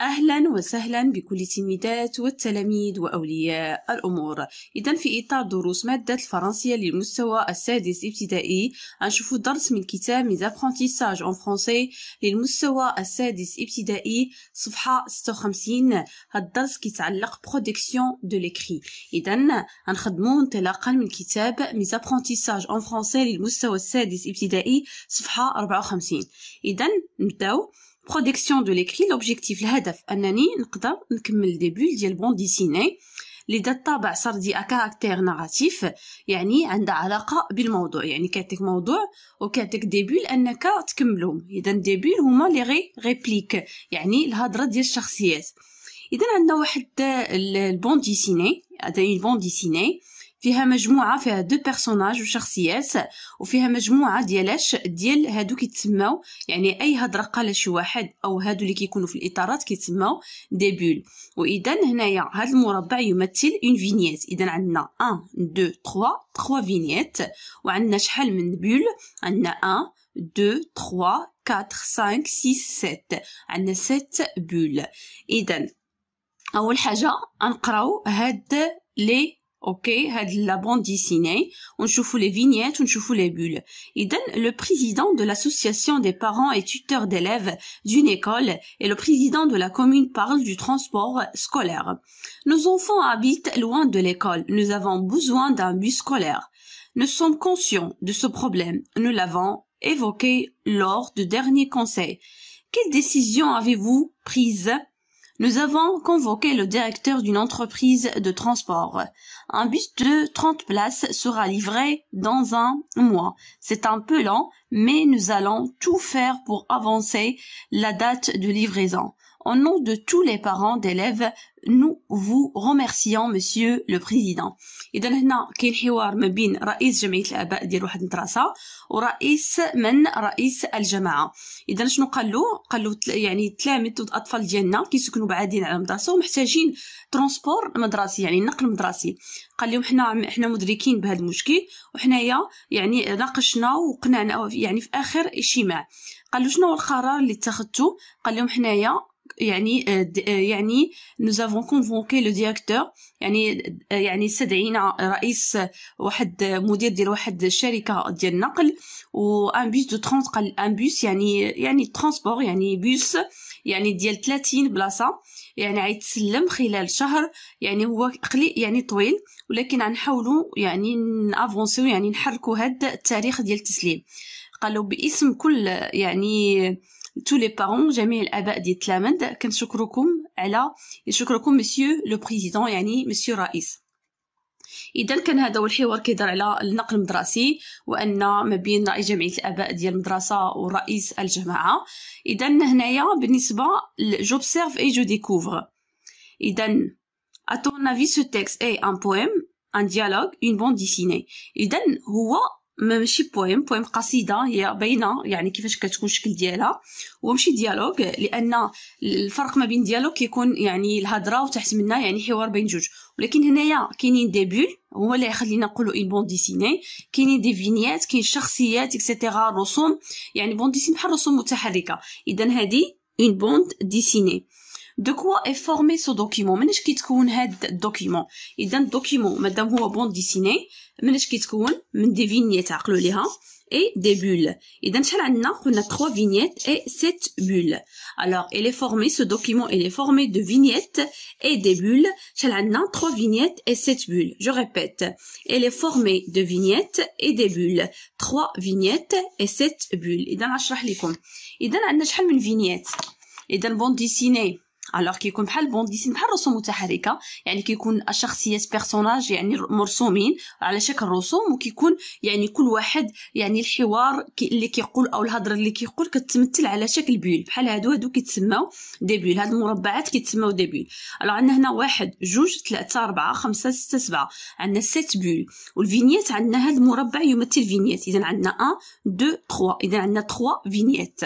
أهلا وسهلا بكل التلميذات والتلاميذ وأولياء الأمور إذا في إطار دروس مادة الفرنسية للمستوى السادس ابتدائي غنشوفو درس من كتاب ميزابرونتيساج أون فرونسي للمستوى السادس ابتدائي صفحة 56 هاد الدرس كيتعلق برودكسيون دو ليكري إذا غنخدمو انطلاقا من كتاب ميزابرونتيساج أون فرونسي للمستوى السادس ابتدائي صفحة 54 إذا نبداو برودكسيون دو ليكري لوبجيكتيف الهدف انني نقدر نكمل ديبول ديال بون ديسيني لي دات طابع سردي كاركتير ناراتيف يعني عندها علاقه بالموضوع يعني كيعطيك موضوع وكيعطيك ديبول انك تكملهم اذا ديبول هما لي غي ريبليك يعني الهضره ديال الشخصيات اذا عندنا واحد البون ديسيني هذا بون ديسيني فيها مجموعه فيها دو بيرسوناج وشخصيات وفيها مجموعه ديالاش ديال هادو كيتسماو يعني اي هضره قالها شي واحد او هادو اللي كيكونوا في الاطارات كيتسماو دي بول واذا هنايا هاد المربع يمثل اون فينيت اذا عندنا 1 2 3 3 فينيت وعندنا شحال من بول عندنا 1 2 3 4 5 6 7 عندنا 7 بول اذا اول حاجه غنقراو هاد لي bande dessinée, on On les vignettes, vignettes, on les les Et then le président de l'association des parents et tuteurs d'élèves d'une école et le président de la commune parle du transport scolaire nos enfants habitent loin de l'école nous avons besoin d'un bus scolaire nous sommes conscients de ce problème nous l'avons évoqué lors du dernier conseil quelles décision avez-vous prise nous avons convoqué le directeur d'une entreprise de transport. Un bus de 30 places sera livré dans un mois. C'est un peu lent, mais nous allons tout faire pour avancer la date de livraison. Au nom de tous les parents d'élèves, nous vous remercions, Monsieur le Président. إذا هنا كاين حوار ما بين رئيس جمعية الآباء ديال واحد المدرسة ورئيس من رئيس الجماعة. إذا شنو قال له؟ قال له يعني التلامذة والأطفال ديالنا كيسكنوا بعادين على المدرسة ومحتاجين ترونسبور مدرسي يعني نقل مدرسي. قال لهم حنا حنا مدركين بهذا المشكل وحنايا يعني ناقشنا وقنعنا يعني في آخر اجتماع. قال شنو هو القرار اللي اتخذته؟ قال لهم حنايا يعني آه، آه، يعني nous avons convoqué le directeur يعني آه، يعني استدعينا رئيس واحد مدير ديال واحد الشركه ديال النقل و ان بوس دو 30 قال ان بوس يعني يعني ترونسبور يعني بوس يعني ديال 30 بلاصه يعني غيتسلم خلال شهر يعني هو قليل يعني طويل ولكن غنحاولوا يعني نافونسيو يعني نحركوا هاد التاريخ ديال التسليم قالوا باسم كل يعني تو لي بارون جميع الاباء ديال تلامند كنشكركم على نشكركم مسيو لو بريزيدون يعني مسيو الرئيس اذا كان هذا هو الحوار كيدار على النقل المدرسي وان ما بين رئيس جمعيه الاباء ديال المدرسه ورئيس الجماعه اذا هنايا بالنسبه جوبسيرف اي جو ديكوفر اذا اتون افي سو تيكست اي ان بويم ان ديالوغ اون بون ديسيني اذا هو ماشي بويم بويم قصيده هي باينه يعني كيفاش كتكون الشكل ديالها وماشي ديالوغ لان الفرق ما بين ديالوغ كيكون يعني الهضره وتحت منها يعني حوار بين جوج ولكن هنايا كاينين دي بول هو اللي يخلينا نقولوا اون بون ديسيني كاينين دي فينيات كاين شخصيات اكسيتيرا الرسوم يعني بون ديسين بحال رسوم متحركه اذا هذه اون بوند ديسيني De quoi est formé ce document مناش كيتكون هاد الدوكيمون اذا الدوكيمون مادام هو بون ديسيني vignettes, et des bulles. a trois vignettes et sept bulles. Alors, il est formé, ce document, il est formé de vignettes et des bulles. trois vignettes et sept bulles. Je répète, il est formé de vignettes et des bulles. Trois vignettes et sept bulles. Et dans la Et Et bon الوغ كيكون بحال بون ديسين بحال رسوم متحركه يعني كيكون الشخصيات بيرسوناج يعني مرسومين على شكل رسوم وكيكون يعني كل واحد يعني الحوار كي اللي كيقول او الهضره اللي كيقول كتمثل على شكل بول بحال هادو هادو كيتسماو دي بول هاد المربعات كيتسماو دي بول الوغ عندنا هنا واحد جوج ثلاثة أربعة خمسة ستة سبعة عندنا سيت بول والفينيات عندنا هاد المربع يمثل فينيات اذا عندنا أن دو تخوا اذا عندنا تخوا فينيات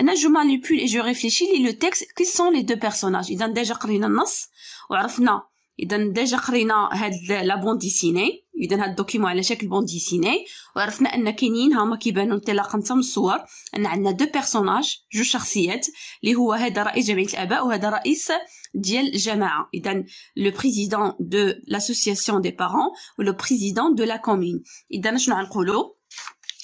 انا جو مانيبول اي جو ريفليشي لي لو تيكست كي سون لي دو بيرسوناج اذا ديجا قرينا النص وعرفنا اذا ديجا قرينا هاد لا بون ديسيني اذا هاد الدوكيمون على شكل بون ديسيني وعرفنا ان كاينين هما كيبانوا انطلاقا حتى من الصور ان عندنا دو بيرسوناج جوج شخصيات اللي هو هذا رئيس جمعيه الاباء وهذا رئيس ديال الجماعه اذا لو بريزيدون دو لاسوسياسيون دي بارون ولو بريزيدون دو لا كومين اذا شنو غنقولوا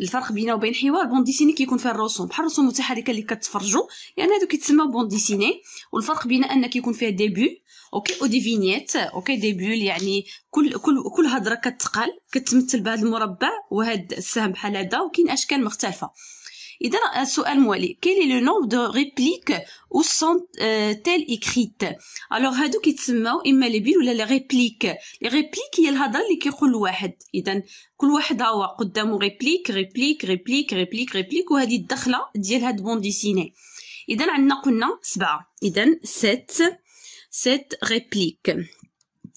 الفرق بينه وبين حوار بون ديسيني كيكون فيه الرسوم بحال الرسوم المتحركه اللي كتفرجوا يعني هادو كيتسمى بون ديسيني والفرق بين ان كيكون فيها ديبي اوكي او دي فينيت اوكي ديبي يعني كل كل كل هضره كتقال كتمثل بهذا المربع وهذا السهم بحال هذا وكاين اشكال مختلفه Quel est le nombre de répliques où sont-elles écrites? Alors, c'est ce qui se passe. Il y a des répliques. Les répliques, il y a des répliques Il y a des répliques, répliques, répliques, répliques. Et c'est cette bande dessinée. des répliques. répliques.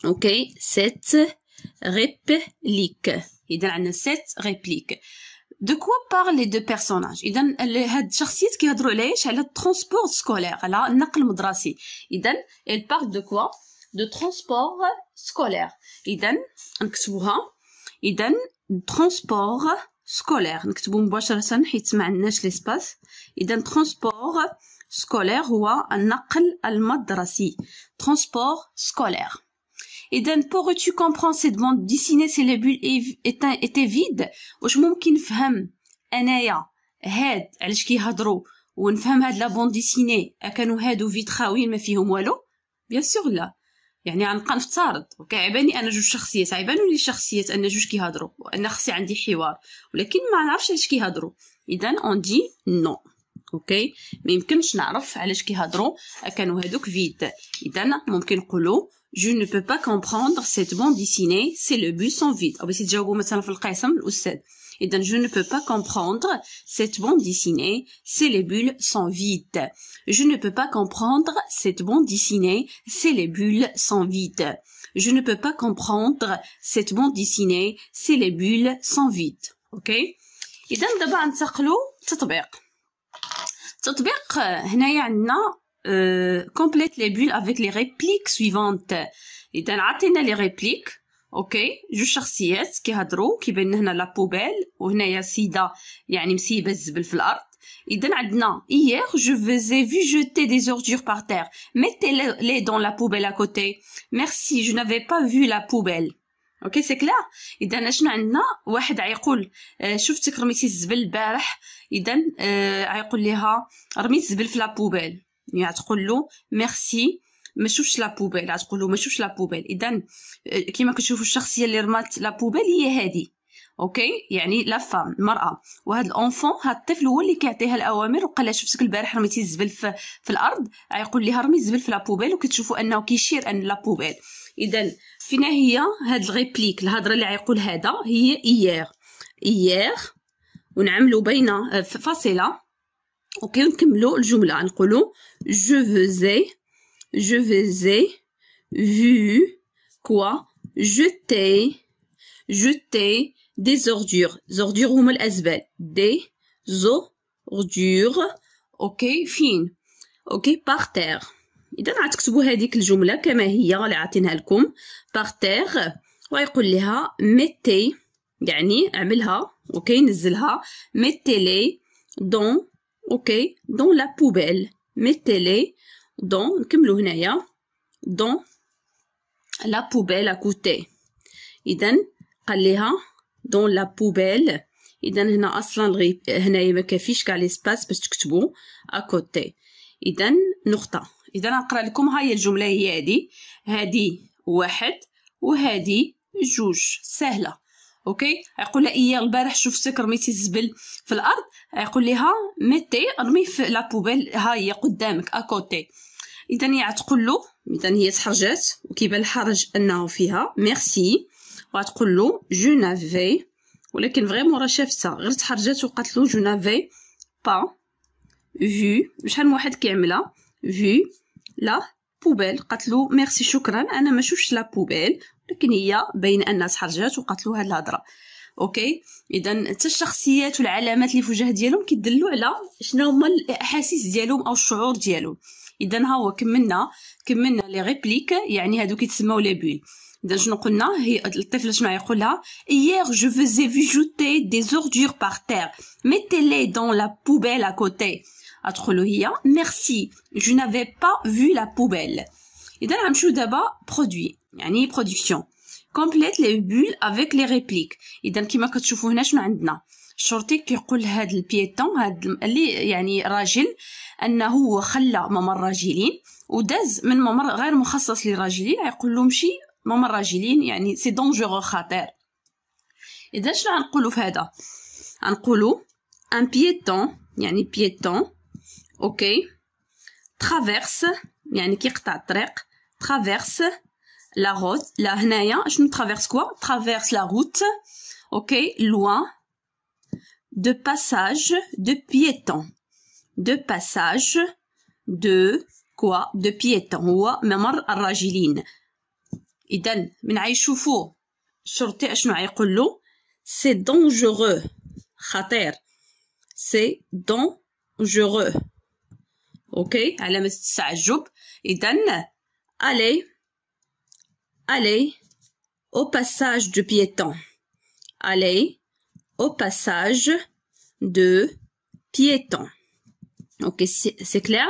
Okay. Sept répliques. répliques. De quoi parlent les deux personnages Donc, ce qu'ils parlent, c'est le transport scolaire, le transport scolaire. Donc, ils parlent de quoi De transport scolaire. Donc, on l'écrit. Donc, transport scolaire. On l'écrit directement, parce qu'on n'a pas l'espace. Donc, transport scolaire, c'est le transport scolaire. Transport scolaire. اذا بوغ تو كومبرون سي بون ديسيني سي لي بول ايتي فيد واش ممكن نفهم انايا هاد علاش كيهضروا ونفهم هاد لا بون ديسيني كانوا هادو فيتخاوين ما فيهم والو بيان سور لا يعني غنبقى نفترض وكيعيباني انا جوج شخصيات لي الشخصيات ان جوج كيهضروا وان خصي عندي حوار ولكن ما نعرفش علاش كيهضروا اذا اون دي نو اوكي ما يمكنش نعرف علاش كيهضروا كانوا هادوك فيد اذا ممكن نقولوا je ne peux pas comprendre cette bande dessinée, c'est le bulles sans vide. Et donc, je ne peux pas comprendre cette bande dessinée, c'est les bulles sans vite Je ne peux pas comprendre cette bande dessinée, c'est les bulles sans vide. Je ne peux pas comprendre cette bande dessinée, c'est les bulles sans vite. OK Et donc, d'abord, on هنايا عندنا Euh, complète les bulles avec les répliques suivantes اذا عطينا لي répliques اوكي جوج شخصيات كيهضروا كيبان هنا لا بوبيل وهنايا سيده يعني مسيبه الزبل في الارض اذا عندنا hier je vous ai vu jeter des ordures par terre mettez-les dans la poubelle à côté merci je n'avais pas vu la poubelle اوكي سي كلا اذا شنو عندنا واحد عيقول آه، شفتك رميتي الزبل البارح اذا آه، عيقول ليها رميت الزبل في لابوبيل يعني تقول له ميرسي ما شوفش لا بوبيل تقول له ما شوفش لا بوبيل اذا آه، كما كتشوفوا الشخصيه اللي رمات لا بوبيل هي هذه اوكي يعني لا فام المراه وهاد الانفون هاد الطفل هو اللي كيعطيها الاوامر وقال لها شفتك البارح رميتي الزبل في, في الارض يقول لها رمي الزبل في بوبيل وكتشوفوا انه كيشير ان بوبيل اذا فينا هي هاد الغيبليك الهضره اللي عيقول هذا هي ايير ايير ونعملوا بين آه، فاصله اوكي نكملو الجمله نقولو جو فوزي جو فوزي في كوا جوتي جوتي دي زوردور زوردور هما الازبال دي ordures اوكي فين اوكي باغ تيغ اذا غتكتبوا هذيك الجمله كما هي اللي عاطينها لكم par terre ويقول لها ميتي يعني اعملها اوكي نزلها ميتي لي دون اوكي دون لا بوبيل ميتيلي دون نكملو هنايا دون لا بوبيل à côté اذا قال ليها دون لا بوبيل اذا هنا اصلا هنايا ما كافيش كاع ليسباس باش تكتبوا ا كوتي اذا نقطه اذا نقرا لكم هاي الجمله هي هادي هادي واحد وهادي جوج سهله اوكي يقول لها ايه البارح شفتك رميتي الزبل في الارض يقول لها ميتي ارمي في بوبيل ها هي قدامك اكوتي اذا هي تقول له اذا هي تحرجات وكيبان الحرج انه فيها ميرسي وغتقول له جو نافي ولكن فريمون راه شافتها غير تحرجات وقالت له جو نافي با في شحال من واحد كيعملها في لا بوبيل قالت له ميرسي شكرا انا ما شفتش لا بوبيل بين ان الناس حرجات وقالت هاد الهضره اوكي اذا حتى الشخصيات والعلامات اللي في وجه ديالهم كيدلوا على شنو هما الاحاسيس ديالهم او الشعور ديالهم اذا ها هو كملنا كملنا لي ريبليك يعني هادو كيتسموا لي بول اذا شنو قلنا هي الطفل شنو يقولها hier je faisais jeter des ordures par terre mettez-les dans la poubelle à côté ادخلوا هي ميرسي je n'avais pas vu la poubelle اذا غنمشيو دابا برودوي يعني برودكسيون كومبليت لي بول افيك لي ريبليك اذا كما كتشوفوا هنا شنو عندنا الشرطي كيقول لهاد البيتون هاد اللي يعني راجل انه هو خلى ممر راجلين وداز من ممر غير مخصص للراجلين يقول له مشي ممر راجلين يعني سي دونجور خطير اذا شنو غنقولوا في هذا غنقولوا ان بيتون يعني بيتون اوكي ترافيرس يعني كيقطع الطريق traverse la route. La Hnaya, je nous traverse quoi Traverse la route. Ok, loin de passage de piéton. De passage de quoi De piétons. Ou Memar Arrajilin. Idan, Minaï Choufou, Shorté c'est dangereux. chater, c'est dangereux. Ok, Alam et Idan, Allez, allez au passage du piéton. Allez au passage de piéton. اوكي سي كلير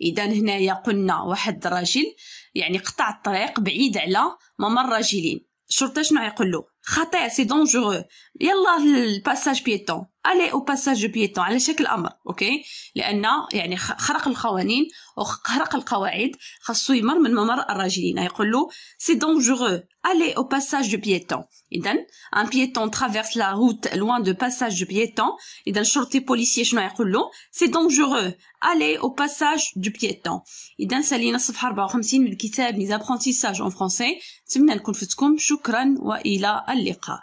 اذا هنايا قلنا واحد الراجل يعني قطع الطريق بعيد على ممر راجلين الشرطه شنو يقول له خطير سي دونجورو يلا الباساج بيتون الي او باساج بيتون على شكل امر اوكي لان يعني خرق القوانين وخرق القواعد خاصو يمر من ممر الراجلين يقول له سي دونجورو الي او باساج بيتون اذا ان بيتون ترافيرس لا روت لوان دو باساج دو بيتون اذا الشرطي بوليسي شنو يقول له سي دونجورو الي او باساج دو بيتون اذا سالينا صفحه 54 من كتاب لي زابرونتيساج اون فرونسي نتمنى نكون فتكم شكرا والى متعلقة